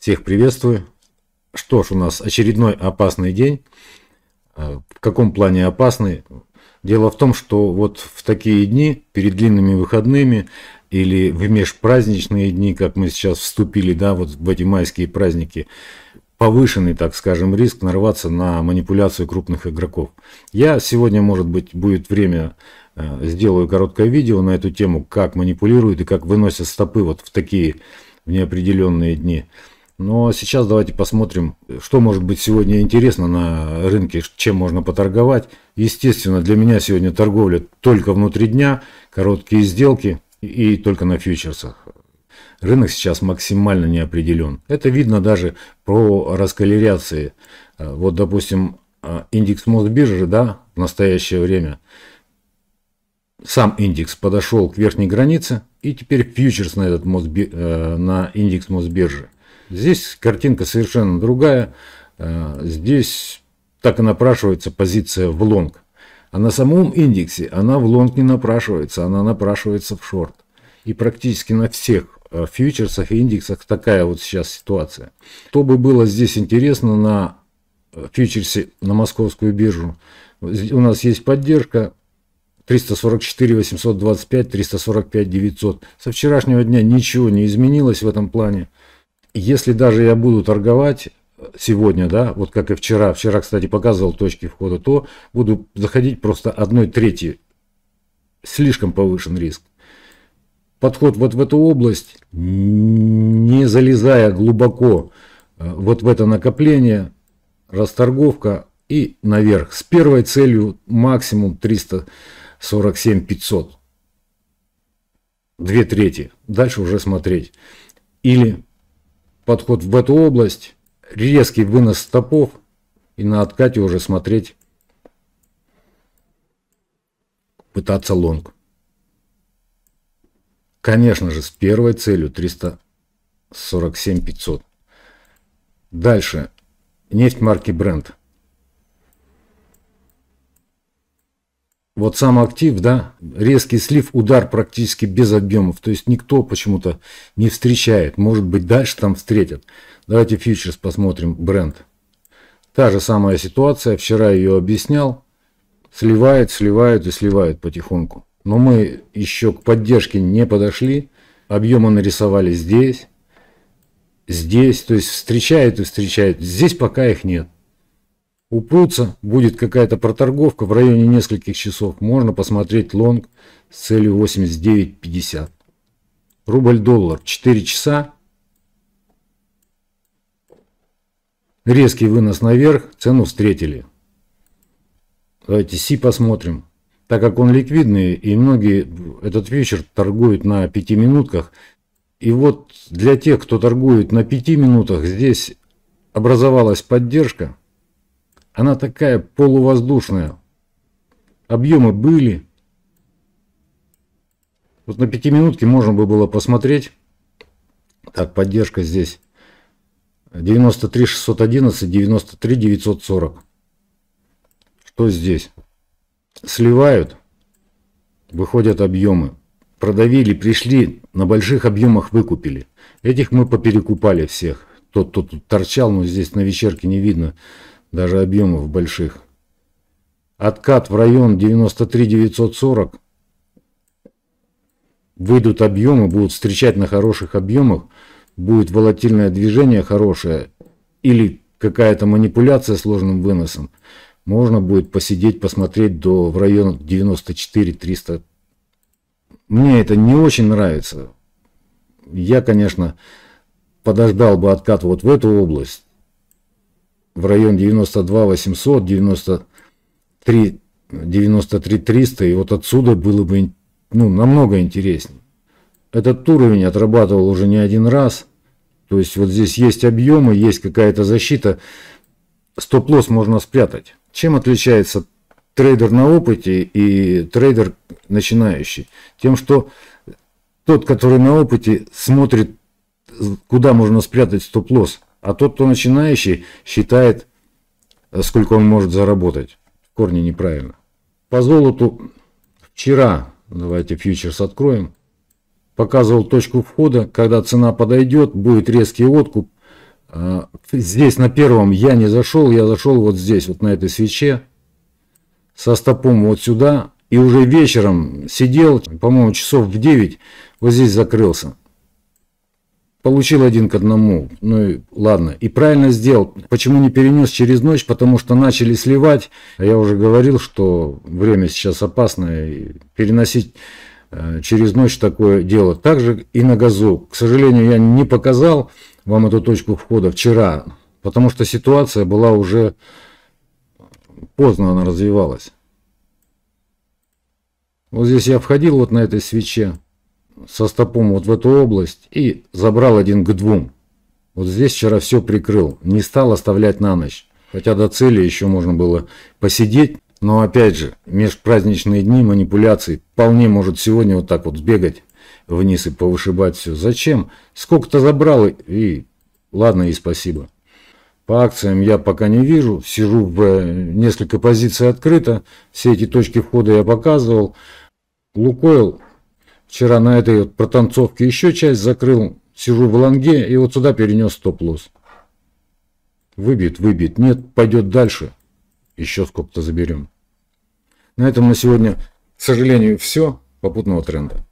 Всех приветствую. Что ж, у нас очередной опасный день. Э, в каком плане опасный? Дело в том, что вот в такие дни, перед длинными выходными или в межпраздничные дни, как мы сейчас вступили, да, вот в эти майские праздники, повышенный, так скажем, риск нарваться на манипуляцию крупных игроков. Я сегодня, может быть, будет время, э, сделаю короткое видео на эту тему, как манипулируют и как выносят стопы вот в такие в неопределенные дни. Но сейчас давайте посмотрим, что может быть сегодня интересно на рынке, чем можно поторговать. Естественно, для меня сегодня торговля только внутри дня, короткие сделки и только на фьючерсах. Рынок сейчас максимально неопределен. Это видно даже про раскалеряции. Вот, допустим, индекс Мосбиржи да, в настоящее время – сам индекс подошел к верхней границе и теперь фьючерс на, этот Мосби... Э, на индекс Мосбиржи Здесь картинка совершенно другая. А, здесь так и напрашивается позиция в лонг. А на самом индексе она в лонг не напрашивается, она напрашивается в шорт. И практически на всех а, фьючерсах и индексах такая вот сейчас ситуация. Что бы было здесь интересно на а, фьючерсе на московскую биржу, у нас есть поддержка 344 825, 345 900. Со вчерашнего дня ничего не изменилось в этом плане если даже я буду торговать э, сегодня, да, вот как и вчера, вчера, кстати, показывал точки входа, то буду заходить просто одной трети. Слишком повышен риск. Подход вот в эту область, не залезая глубоко э, вот в это накопление, расторговка и наверх. С первой целью максимум 347 500. Две трети. Дальше уже смотреть. Или подход в эту область, резкий вынос стопов и на откате уже смотреть, пытаться лонг. Конечно же, с первой целью 347 500. Дальше. Нефть марки бренд Вот сам актив, да, резкий слив, удар практически без объемов. То есть никто почему-то не встречает. Может быть, дальше там встретят. Давайте фьючерс посмотрим, бренд. Та же самая ситуация, вчера ее объяснял. Сливает, сливает и сливает потихоньку. Но мы еще к поддержке не подошли. Объемы нарисовали здесь, здесь. То есть встречает и встречает. Здесь пока их нет. Упрутся, будет какая-то проторговка в районе нескольких часов. Можно посмотреть лонг с целью 89.50. Рубль-доллар 4 часа. Резкий вынос наверх, цену встретили. Давайте Си посмотрим. Так как он ликвидный и многие этот вечер торгуют на 5 минутках. И вот для тех, кто торгует на 5 минутах, здесь образовалась поддержка – она такая полувоздушная. Объемы были. Вот на пяти минутке можно бы было посмотреть. Так, поддержка здесь. 93 611, 93 940. Что здесь? Сливают. Выходят объемы. Продавили, пришли, на больших объемах выкупили. Этих мы поперекупали всех. Тот, кто тут торчал, но здесь на вечерке не видно даже объемов больших. Откат в район 93-940 выйдут объемы, будут встречать на хороших объемах, будет волатильное движение хорошее или какая-то манипуляция сложным выносом, можно будет посидеть, посмотреть до в район 94-300. Мне это не очень нравится. Я, конечно, подождал бы откат вот в эту область, в район 92 800, 93, 93 300, и вот отсюда было бы ну, намного интереснее. Этот уровень отрабатывал уже не один раз, то есть вот здесь есть объемы, есть какая-то защита, стоп-лосс можно спрятать. Чем отличается трейдер на опыте и трейдер начинающий? Тем, что тот, который на опыте, смотрит, куда можно спрятать стоп-лосс, а тот, кто начинающий, считает, э, сколько он может заработать. В корне неправильно. По золоту вчера, давайте фьючерс откроем, показывал точку входа, когда цена подойдет, будет резкий откуп. А, здесь на первом я не зашел, я зашел вот здесь, вот на этой свече, со стопом вот сюда, и уже вечером сидел, по-моему, часов в 9, вот здесь закрылся. Получил один к одному. Ну и ладно. И правильно сделал. Почему не перенес через ночь? Потому что начали сливать. а Я уже говорил, что время сейчас опасное. И переносить э, через ночь такое дело. Также и на газу. К сожалению, я не показал вам эту точку входа вчера, потому что ситуация была уже поздно она развивалась. Вот здесь я входил вот на этой свече со стопом вот в эту область и забрал один к двум. Вот здесь вчера все прикрыл, не стал оставлять на ночь. Хотя до цели еще можно было посидеть, но опять же, межпраздничные дни манипуляций вполне может сегодня вот так вот сбегать вниз и повышибать все. Зачем? Сколько-то забрал и... и... Ладно, и спасибо. По акциям я пока не вижу, сижу в э, несколько позиций открыто, все эти точки входа я показывал. Лукойл Вчера на этой вот протанцовке еще часть закрыл Сижу в ланге и вот сюда перенес стоп-лосс. выбит выбьет. Нет, пойдет дальше. Еще сколько-то заберем. На этом на сегодня, к сожалению, все. Попутного тренда.